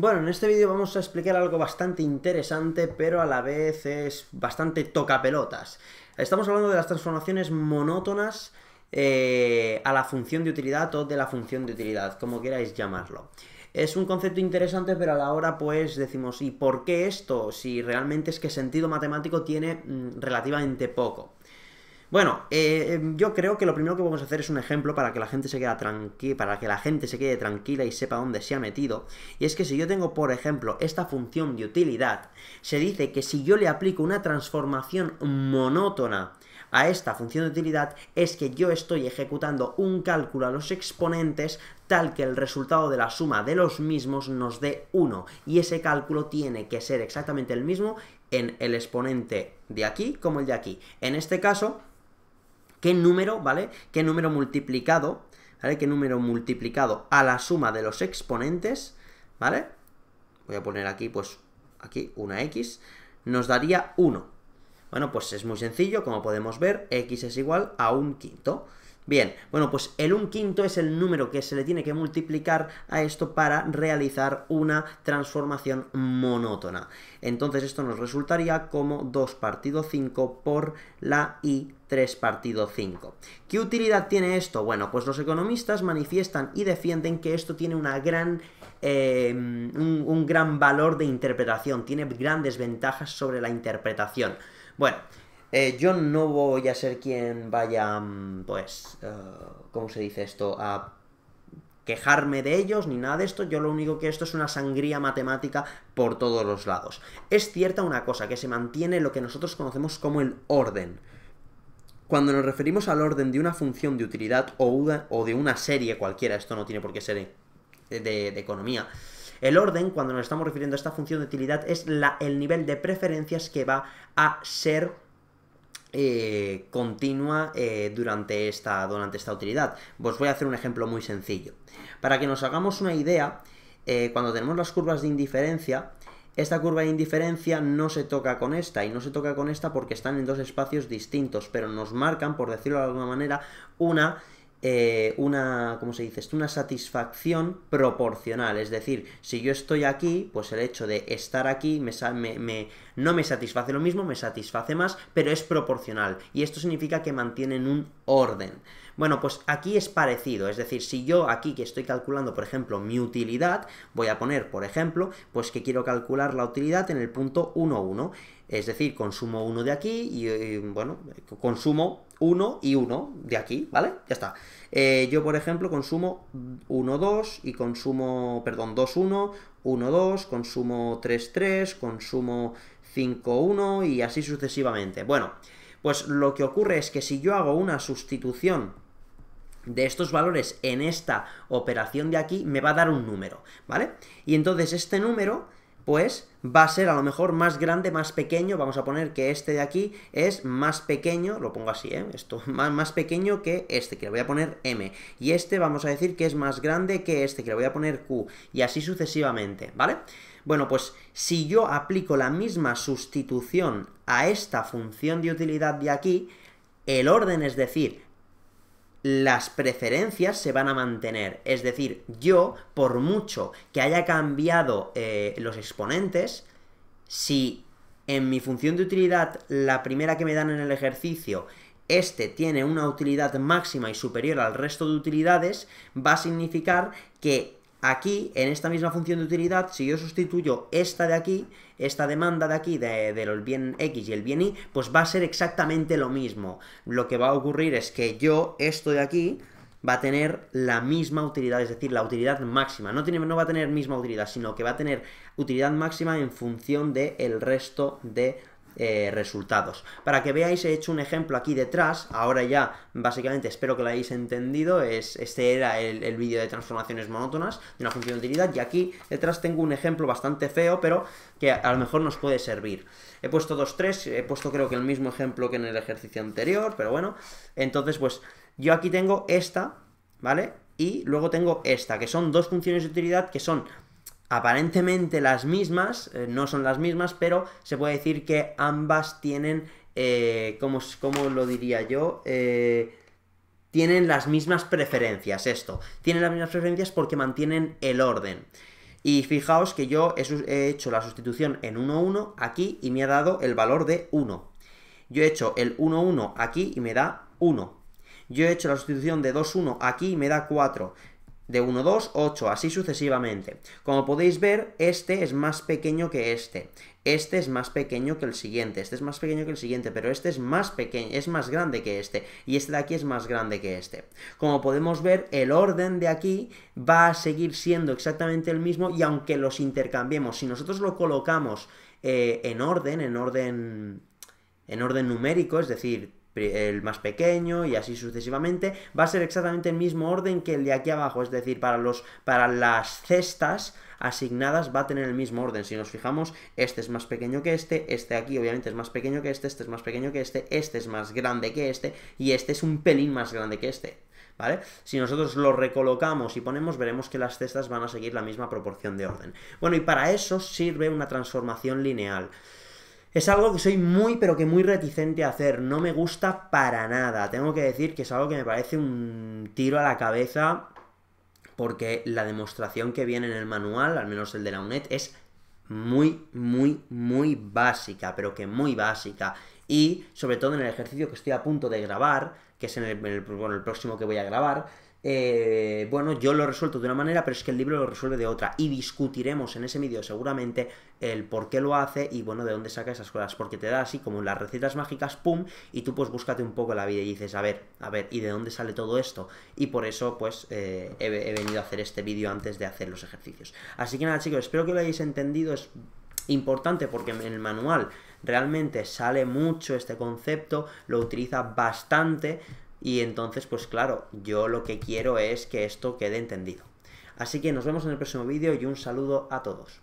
Bueno, en este vídeo vamos a explicar algo bastante interesante, pero a la vez es bastante tocapelotas. Estamos hablando de las transformaciones monótonas eh, a la función de utilidad o de la función de utilidad, como queráis llamarlo. Es un concepto interesante, pero a la hora pues decimos, ¿y por qué esto? Si realmente es que sentido matemático tiene mm, relativamente poco. Bueno, eh, em, yo creo que lo primero que vamos a hacer es un ejemplo para que la gente se quede tranquila, para que la gente se quede tranquila y sepa dónde se ha metido. Y es que si yo tengo, por ejemplo, esta función de utilidad, se dice que si yo le aplico una transformación monótona a esta función de utilidad es que yo estoy ejecutando un cálculo a los exponentes tal que el resultado de la suma de los mismos nos dé 1 y ese cálculo tiene que ser exactamente el mismo en el exponente de aquí como el de aquí. En este caso ¿Qué número, ¿vale? ¿Qué número multiplicado? ¿Vale? ¿Qué número multiplicado a la suma de los exponentes? ¿Vale? Voy a poner aquí, pues, aquí una x. Nos daría 1. Bueno, pues es muy sencillo, como podemos ver, x es igual a un quinto. Bien, bueno, pues el 1 quinto es el número que se le tiene que multiplicar a esto para realizar una transformación monótona. Entonces esto nos resultaría como 2 partido 5 por la i 3 partido 5. ¿Qué utilidad tiene esto? Bueno, pues los economistas manifiestan y defienden que esto tiene una gran, em, un, un gran valor de interpretación, tiene grandes ventajas sobre la interpretación. Bueno, eh, yo no voy a ser quien vaya, mm, pues, eh, ¿cómo se dice esto? A quejarme de ellos ni nada de esto. Yo lo único que esto es una sangría matemática por todos los lados. Es cierta una cosa, que se mantiene lo que nosotros conocemos como el orden. Cuando nos referimos al orden de una función de utilidad o, de una serie cualquiera, esto no tiene por qué ser eh, de, economía. El orden, cuando nos estamos refiriendo a esta función de utilidad, es el nivel de preferencias que va a ser eh, continua eh, durante, esta, durante esta utilidad. Os voy a hacer un ejemplo muy sencillo. Para que nos hagamos una idea, eh, cuando tenemos las curvas de indiferencia, esta curva de indiferencia no se toca con esta, y no se toca con esta porque están en dos espacios distintos, pero nos marcan, por decirlo de alguna manera, una eh, una, ¿cómo se dice? Una satisfacción proporcional. Es decir, si yo estoy aquí, pues el hecho de estar aquí no me satisface lo mismo, me satisface más, pero es proporcional. Y esto significa que mantienen un orden. Bueno, pues aquí es parecido, es decir, si yo aquí que estoy calculando, por ejemplo, mi utilidad, voy a poner, por ejemplo, pues que quiero calcular la utilidad en el punto 1, es decir, consumo 1 de aquí y, bueno, consumo 1 y 1 de aquí, ¿vale? Ya está. Eh, yo, por ejemplo, consumo 1, 2 y consumo, perdón, 2, 1, 1, 2, consumo 3, 3, consumo 5, 1 y así sucesivamente. Bueno, pues lo que ocurre es que si yo hago una sustitución de estos valores en esta operación de aquí, me va a dar un número, ¿vale? Y entonces este número pues va a ser a lo mejor más grande, más pequeño, vamos a poner que este de aquí es más pequeño, lo pongo así, ¿eh? esto más, más pequeño que este, que le voy a poner M, y este vamos a decir que es más grande que este, que le voy a poner Q, y así sucesivamente, ¿vale? Bueno, pues si yo aplico la misma sustitución a esta función de utilidad de aquí, el orden, es decir, las preferencias se van a mantener. Es decir, yo, por mucho que haya cambiado eh, los exponentes, si en mi función de utilidad la primera que me dan en el ejercicio, este tiene una utilidad máxima y superior al resto de utilidades, va a significar que Aquí, en esta misma función de utilidad, si yo sustituyo esta de aquí, esta demanda de aquí del de, los bien X y el bien Y, pues va a ser exactamente lo mismo. Lo que va a ocurrir es que yo, esto de aquí, va a tener la misma utilidad, es decir, la utilidad máxima. No, tiene, no va a tener misma utilidad, sino que va a tener utilidad máxima en función del el resto de eh, resultados. Para que veáis, he hecho un ejemplo aquí detrás, ahora ya básicamente espero que lo hayáis entendido, es, este era el, el vídeo de transformaciones monótonas de una función de utilidad y aquí detrás tengo un ejemplo bastante feo, pero que a lo mejor nos puede servir. He puesto dos, tres, he puesto creo que el mismo ejemplo que en el ejercicio anterior, pero bueno, entonces pues yo aquí tengo esta, ¿vale? Y luego tengo esta, que son dos funciones de utilidad que son aparentemente las mismas, eh, no son las mismas, pero se puede decir que ambas tienen, eh, ¿cómo, lo diría yo? Eh, tienen las mismas preferencias, esto. Tienen las mismas preferencias porque mantienen el orden. Y fijaos que yo he hecho la sustitución en 1, aquí y me ha dado el valor de 1. Yo he hecho el 1, 1, aquí y me da 1. Yo he hecho la sustitución de 2, 1, aquí y me da 4 de 1, 2, 8, así sucesivamente. Como podéis ver, este es más pequeño que este. Este es más pequeño que el siguiente, este es más pequeño que el siguiente, pero este es más pequeño, es más grande que este, y este de aquí es más grande que este. Como podemos ver, el orden de aquí va a seguir siendo exactamente el mismo, y aunque los intercambiemos, si nosotros lo colocamos eh, en orden, en orden en orden numérico, es decir, el más pequeño y así sucesivamente, va a ser exactamente el mismo orden que el de aquí abajo, es decir, para, los, para las cestas asignadas va a tener el mismo orden. Si nos fijamos, este es más pequeño que este, este aquí obviamente es más pequeño que este, este es más pequeño que este, este es más grande que este y este es un pelín más grande que este. ¿Vale? Si nosotros lo recolocamos y ponemos, veremos que las cestas van a seguir la misma proporción de orden. Bueno, y para eso sirve una transformación lineal. Es algo que soy muy, pero que muy reticente a hacer. No me gusta para nada. Tengo que decir que es algo que me parece un tiro a la cabeza. Porque la demostración que viene en el manual, al menos el de la UNED, es muy, muy, muy básica, pero que muy básica. Y sobre todo en el ejercicio que estoy a punto de grabar, que es en el, bueno, el próximo que voy a grabar, eh, bueno, yo lo he resuelto de una manera, pero es que el libro lo resuelve de otra. Y discutiremos en ese vídeo seguramente el por qué lo hace y bueno, de dónde saca esas cosas. Porque te da así como las recetas mágicas, ¡pum! Y tú pues búscate un poco la vida y dices, a ver, a ver, ¿y de dónde sale todo esto? Y por eso pues eh, he, he venido a hacer este vídeo antes de hacer los ejercicios. Así que nada chicos, espero que lo hayáis entendido. Es importante porque en el manual realmente sale mucho este concepto, lo utiliza bastante. Y entonces, pues claro, yo lo que quiero es que esto quede entendido. Así que nos vemos en el próximo vídeo y un saludo a todos.